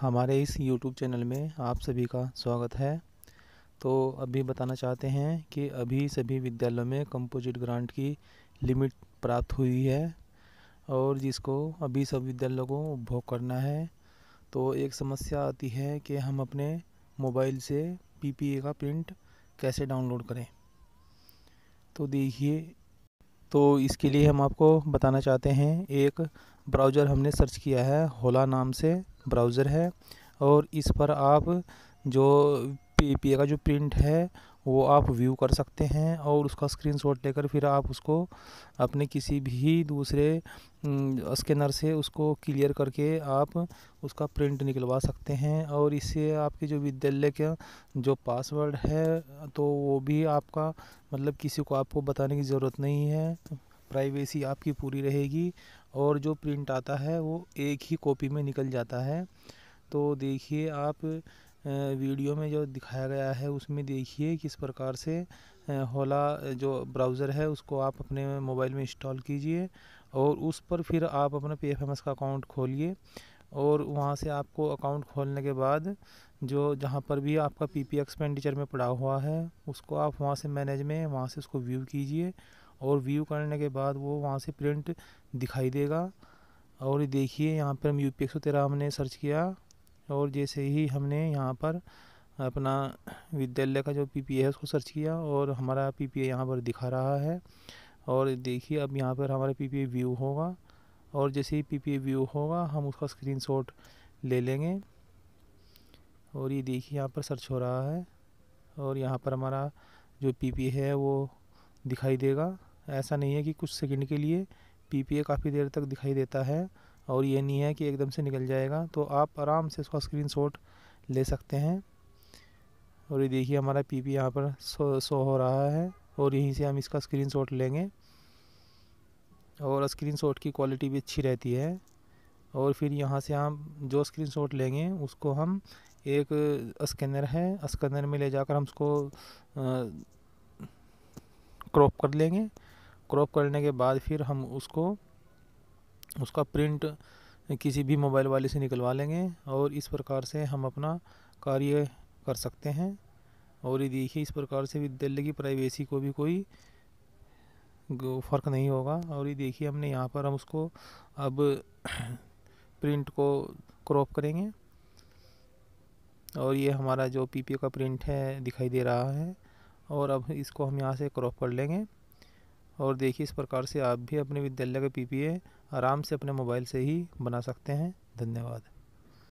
हमारे इस YouTube channel में आप सभी का स्वागत है तो अभी बताना चाहते हैं कि अभी सभी विद्यालयों में कंपोजिट ग्रांट की लिमिट प्राप्त हुई है और जिसको अभी सब विद्यालयों को उपभोग करना है तो एक समस्या आती है कि हम अपने मोबाइल से पी का प्रिंट कैसे डाउनलोड करें तो देखिए तो इसके लिए हम आपको बताना चाहते हैं एक ब्राउज़र हमने सर्च किया है होला नाम से ब्राउज़र है और इस पर आप जो पी का जो प्रिंट है वो आप व्यू कर सकते हैं और उसका स्क्रीनशॉट लेकर फिर आप उसको अपने किसी भी दूसरे स्कैनर से उसको क्लियर करके आप उसका प्रिंट निकलवा सकते हैं और इससे आपके जो विद्यालय का जो पासवर्ड है तो वो भी आपका मतलब किसी को आपको बताने की ज़रूरत नहीं है प्राइवेसी आपकी पूरी रहेगी और जो प्रिंट आता है वो एक ही कॉपी में निकल जाता है तो देखिए आप वीडियो में जो दिखाया गया है उसमें देखिए किस प्रकार से होला जो ब्राउज़र है उसको आप अपने मोबाइल में इंस्टॉल कीजिए और उस पर फिर आप अपना पी एफ एम एस का अकाउंट खोलिए और वहाँ से आपको अकाउंट खोलने के बाद जो जहाँ पर भी आपका पी पी एक्सपेंडिचर में पड़ा हुआ है उसको आप वहाँ से मैनेज में वहाँ से उसको व्यू कीजिए और व्यू करने के बाद वो वहाँ से प्रिंट दिखाई देगा और देखिए यहाँ पर हम यू पी हमने सर्च किया और जैसे ही हमने यहाँ पर अपना विद्यालय का जो पी है उसको सर्च किया और हमारा पी पी यहाँ पर दिखा रहा है और देखिए अब यहाँ पर हमारा पी व्यू होगा और जैसे ही पी व्यू होगा हम उसका स्क्रीनशॉट ले लेंगे और ये देखिए यहाँ पर सर्च हो रहा है और यहाँ पर हमारा जो पी है वो दिखाई देगा ऐसा नहीं है कि कुछ सेकंड के लिए पीपीए काफ़ी देर तक दिखाई देता है और ये नहीं है कि एकदम से निकल जाएगा तो आप आराम से इसका स्क्रीन ले सकते हैं और ये देखिए हमारा पी पी यहाँ पर शो हो रहा है और यहीं से हम इसका स्क्रीन लेंगे और स्क्रीन की क्वालिटी भी अच्छी रहती है और फिर यहाँ से हम जो शॉट लेंगे उसको हम एक स्कैनर है स्कैनर में ले जाकर हम उसको क्रॉप कर लेंगे क्रॉप करने के बाद फिर हम उसको उसका प्रिंट किसी भी मोबाइल वाले से निकलवा लेंगे और इस प्रकार से हम अपना कार्य कर सकते हैं और ये देखिए इस प्रकार से विद्यालय की प्राइवेसी को भी कोई फ़र्क नहीं होगा और ये देखिए हमने यहाँ पर हम उसको अब प्रिंट को क्रॉप करेंगे और ये हमारा जो पीपीए का प्रिंट है दिखाई दे रहा है और अब इसको हम यहाँ से क्रॉप कर लेंगे और देखिए इस प्रकार से आप भी अपने विद्यालय का पीपीए आराम से अपने मोबाइल से ही बना सकते हैं धन्यवाद